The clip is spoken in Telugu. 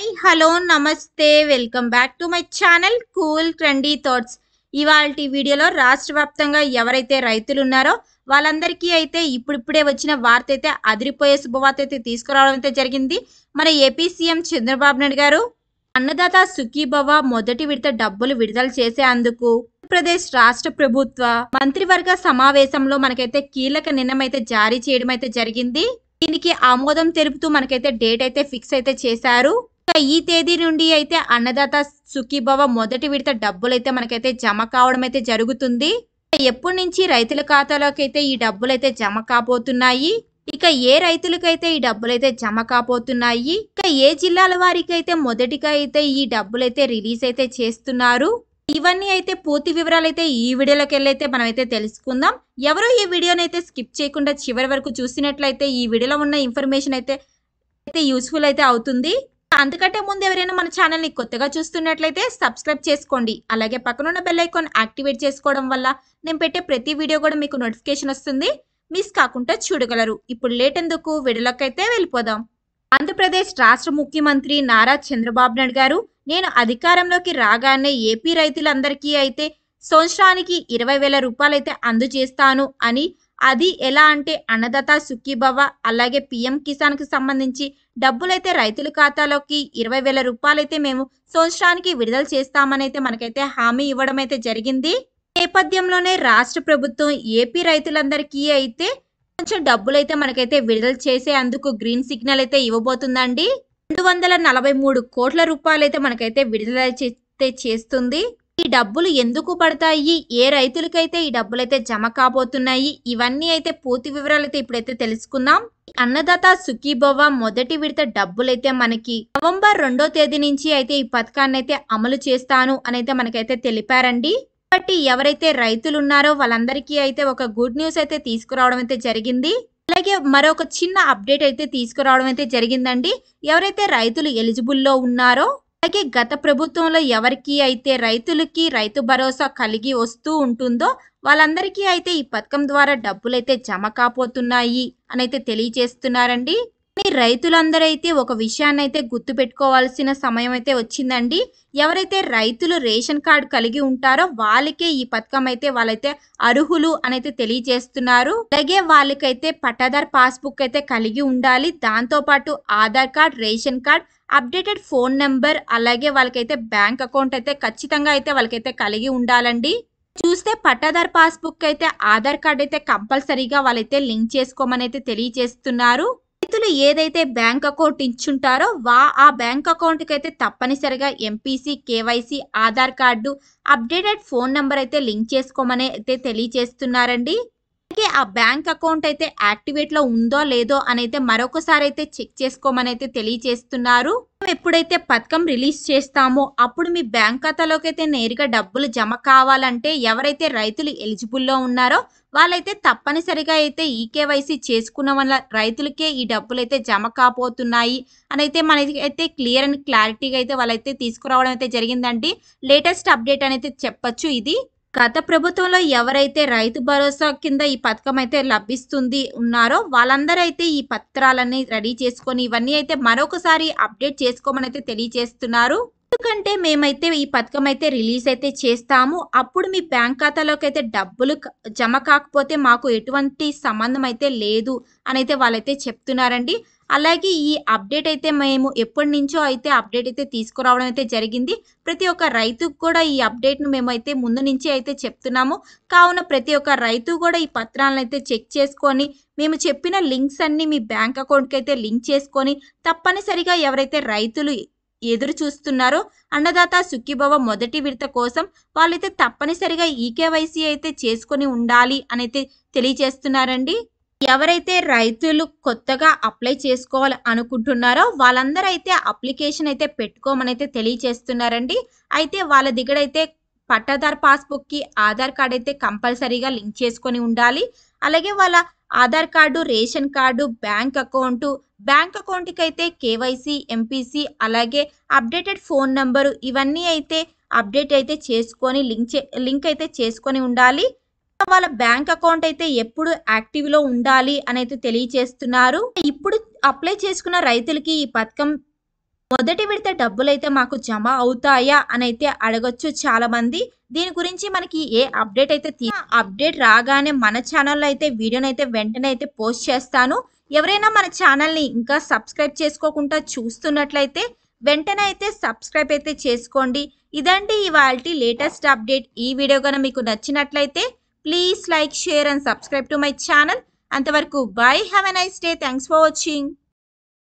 హాయ్ హలో నమస్తే welcome back to my channel cool trendy thoughts ఇవాళ వీడియోలో రాష్ట్ర వ్యాప్తంగా ఎవరైతే రైతులు ఉన్నారో వాళ్ళందరికీ అయితే ఇప్పుడిప్పుడే వచ్చిన వార్త అయితే అదిరిపోయే శుభవార్త అయితే తీసుకురావడం అయితే జరిగింది మన ఏపీ సీఎం చంద్రబాబు నాయుడు గారు అన్నదాత సుఖీభవ మొదటి విడత డబ్బులు విడుదల చేసేందుకు ఆంధ్రప్రదేశ్ రాష్ట్ర ప్రభుత్వ మంత్రివర్గ సమావేశంలో మనకైతే కీలక నిర్ణయం అయితే జారీ చేయడం అయితే జరిగింది దీనికి ఆమోదం తెలుపుతూ మనకైతే డేట్ అయితే ఫిక్స్ అయితే చేశారు ఈ తేదీ నుండి అయితే అన్నదాత సుఖీభవ మొదటి విడత డబ్బులు అయితే మనకైతే జమ కావడం అయితే జరుగుతుంది ఎప్పటి నుంచి రైతుల ఖాతాలోకి అయితే ఈ డబ్బులు అయితే జమ కాబోతున్నాయి ఇక ఏ రైతులకైతే ఈ డబ్బులైతే జమ కాబోతున్నాయి ఇక ఏ జిల్లాల వారికి అయితే మొదటిగా అయితే ఈ డబ్బులైతే రిలీజ్ అయితే చేస్తున్నారు ఇవన్నీ అయితే పూర్తి వివరాలు అయితే ఈ వీడియోలోకి వెళ్ళైతే మనం అయితే తెలుసుకుందాం ఎవరు ఈ వీడియోని అయితే స్కిప్ చేయకుండా చివరి వరకు చూసినట్లయితే ఈ వీడియోలో ఉన్న ఇన్ఫర్మేషన్ అయితే అయితే యూస్ఫుల్ అయితే అవుతుంది అందుకంటే ముందు ఎవరైనా మన ఛానల్ని కొత్తగా చూస్తున్నట్లయితే సబ్స్క్రైబ్ చేసుకోండి అలాగే పక్కనున్న బెల్ ఐకాన్ యాక్టివేట్ చేసుకోవడం వల్ల నేను పెట్టే ప్రతి వీడియో కూడా మీకు నోటిఫికేషన్ వస్తుంది మిస్ కాకుండా చూడగలరు ఇప్పుడు లేట్ ఎందుకు విడులకైతే వెళ్ళిపోదాం ఆంధ్రప్రదేశ్ రాష్ట్ర ముఖ్యమంత్రి నారా చంద్రబాబు నాయుడు గారు నేను అధికారంలోకి రాగానే ఏపీ రైతులందరికీ అయితే సంవత్సరానికి ఇరవై వేల రూపాయలైతే అందజేస్తాను అని అది ఎలా అంటే అన్నదాత సుఖీభవ అలాగే పిఎం కి సంబంధించి డబ్బులైతే రైతుల ఖాతాలోకి ఇరవై వేల రూపాయలైతే మేము సంవత్సరానికి విడుదల చేస్తామనైతే మనకైతే హామీ ఇవ్వడం అయితే జరిగింది నేపథ్యంలోనే రాష్ట్ర ప్రభుత్వం ఏపీ రైతులందరికీ అయితే కొంచెం డబ్బులైతే మనకైతే విడుదల చేసే అందుకు గ్రీన్ సిగ్నల్ అయితే ఇవ్వబోతుందండి రెండు వందల నలభై మూడు కోట్ల రూపాయలైతే మనకైతే విడుదల చేస్తుంది ఈ డబ్బులు ఎందుకు పడతాయి ఏ రైతులకైతే ఈ డబ్బులు అయితే జమ కాబోతున్నాయి ఇవన్నీ అయితే పూర్తి వివరాలు అయితే ఇప్పుడైతే తెలుసుకుందాం అన్నదాత సుఖీభవ మొదటి విడత డబ్బులైతే మనకి నవంబర్ రెండో తేదీ నుంచి అయితే ఈ పథకాన్ని అయితే అమలు చేస్తాను అనైతే మనకైతే తెలిపారండి కాబట్టి ఎవరైతే రైతులు ఉన్నారో వాళ్ళందరికీ అయితే ఒక గుడ్ న్యూస్ అయితే తీసుకురావడం అయితే జరిగింది అలాగే మరొక చిన్న అప్డేట్ అయితే తీసుకురావడం అయితే జరిగిందండి ఎవరైతే రైతులు ఎలిజిబుల్లో ఉన్నారో అలాగే గత ప్రభుత్వంలో ఎవరికి అయితే రైతులకి రైతు భరోసా కలిగి వస్తూ ఉంటుందో వాళ్ళందరికీ అయితే ఈ పథకం ద్వారా డబ్బులైతే జమ కాపోతున్నాయి అని అయితే తెలియజేస్తున్నారండి కానీ రైతులందరైతే ఒక విషయాన్ని అయితే గుర్తు పెట్టుకోవాల్సిన సమయం అయితే వచ్చిందండి ఎవరైతే రైతులు రేషన్ కార్డు కలిగి ఉంటారో వాళ్ళకే ఈ పథకం అయితే వాళ్ళైతే అర్హులు అనైతే తెలియజేస్తున్నారు అలాగే వాళ్ళకైతే పట్టాదార్ పాస్బుక్ అయితే కలిగి ఉండాలి దాంతోపాటు Aadhaar card ration card updated phone number అలాగే వాళ్ళకైతే బ్యాంక్ అకౌంట్ అయితే ఖచ్చితంగా అయితే వాళ్ళకైతే కలిగి ఉండాలండి చూస్తే పట్టాదార్ పాస్బుక్ అయితే ఆధార్ కార్డ్ అయితే కంపల్సరీగా వాళ్ళైతే లింక్ చేసుకోమని అయితే తెలియజేస్తున్నారు రైతులు ఏదైతే బ్యాంక్ అకౌంట్ ఇచ్చుంటారో వా ఆ బ్యాంక్ అకౌంట్కి అయితే తప్పనిసరిగా MPC KYC Aadhaar card updated phone number అయితే లింక్ చేసుకోమని అయితే తెలియజేస్తున్నారండి అలాగే ఆ బ్యాంక్ అకౌంట్ అయితే యాక్టివేట్లో ఉందో లేదో అనైతే మరొకసారి అయితే చెక్ చేసుకోమని అయితే తెలియజేస్తున్నారు ఎప్పుడైతే పథకం రిలీజ్ చేస్తామో అప్పుడు మీ బ్యాంక్ ఖాతాలోకి అయితే నేరుగా డబ్బులు జమ కావాలంటే ఎవరైతే రైతులు ఎలిజిబుల్లో ఉన్నారో వాళ్ళైతే తప్పనిసరిగా అయితే ఈ కేవైసీ చేసుకున్న వల్ల రైతులకే ఈ డబ్బులు అయితే జమ కాబోతున్నాయి అని అయితే మనకి అయితే క్లియర్ అండ్ క్లారిటీగా అయితే వాళ్ళైతే తీసుకురావడం అయితే జరిగిందండి లేటెస్ట్ అప్డేట్ అనేది చెప్పచ్చు ఇది గత ప్రభుత్వంలో ఎవరైతే రైతు భరోసా కింద ఈ పథకం అయితే లభిస్తుంది ఉన్నారో వాళ్ళందరూ అయితే ఈ పత్రాలన్నీ రెడీ చేసుకొని ఇవన్నీ అయితే మరొకసారి అప్డేట్ చేసుకోమని అయితే తెలియజేస్తున్నారు ఎందుకంటే మేమైతే ఈ పథకం అయితే రిలీజ్ అయితే చేస్తాము అప్పుడు మీ బ్యాంక్ ఖాతాలోకి అయితే డబ్బులు జమ కాకపోతే మాకు ఎటువంటి సంబంధం అయితే లేదు అనైతే వాళ్ళైతే చెప్తున్నారండి అలాగే ఈ అప్డేట్ అయితే మేము ఎప్పటి నుంచో అయితే అప్డేట్ అయితే తీసుకురావడం అయితే జరిగింది ప్రతి ఒక్క రైతుకు కూడా ఈ అప్డేట్ను మేమైతే ముందు నుంచి అయితే చెప్తున్నాము కావున ప్రతి ఒక్క రైతు కూడా ఈ పత్రాలను అయితే చెక్ చేసుకొని మేము చెప్పిన లింక్స్ అన్నీ మీ బ్యాంక్ అకౌంట్కి అయితే లింక్ చేసుకొని తప్పనిసరిగా ఎవరైతే రైతులు ఎదురు చూస్తున్నారో అన్నదాత సుఖీభవ మొదటి విడత కోసం వాళ్ళైతే తప్పనిసరిగా ఈకేవైసీ అయితే చేసుకొని ఉండాలి అని అయితే తెలియజేస్తున్నారండి ఎవరైతే రైతులు కొత్తగా అప్లై చేసుకోవాలి అనుకుంటున్నారో వాళ్ళందరూ అయితే అప్లికేషన్ అయితే పెట్టుకోమని అయితే తెలియజేస్తున్నారండి అయితే వాళ్ళ అయితే పట్టాదారు పాస్బుక్కి ఆధార్ కార్డ్ అయితే కంపల్సరీగా లింక్ చేసుకొని ఉండాలి అలాగే వాళ్ళ Aadhaar card ration card bank account bank అకౌంట్కి అయితే కేవైసీ ఎంపీసీ అలాగే అప్డేటెడ్ ఫోన్ నంబరు ఇవన్నీ అయితే అప్డేట్ అయితే చేసుకొని లింక్ చే లింక్ అయితే చేసుకొని ఉండాలి వాళ్ళ బ్యాంక్ అకౌంట్ అయితే ఎప్పుడు యాక్టివ్లో ఉండాలి అని అయితే తెలియచేస్తున్నారు ఇప్పుడు అప్లై చేసుకున్న రైతులకి ఈ పథకం మొదటి విడత డబ్బులైతే మాకు జమ అవుతాయా అని అయితే అడగొచ్చు చాలా మంది దీని గురించి మనకి ఏ అప్డేట్ అయితే తీ అప్డేట్ రాగానే మన ఛానల్లో అయితే వీడియోని అయితే వెంటనే అయితే పోస్ట్ చేస్తాను ఎవరైనా మన ఛానల్ని ఇంకా సబ్స్క్రైబ్ చేసుకోకుండా చూస్తున్నట్లయితే వెంటనే అయితే సబ్స్క్రైబ్ అయితే చేసుకోండి ఇదండి ఇవాళ లేటెస్ట్ అప్డేట్ ఈ వీడియో కనుక మీకు నచ్చినట్లయితే please like share and subscribe to my channel అంతవరకు bye have a nice day thanks for watching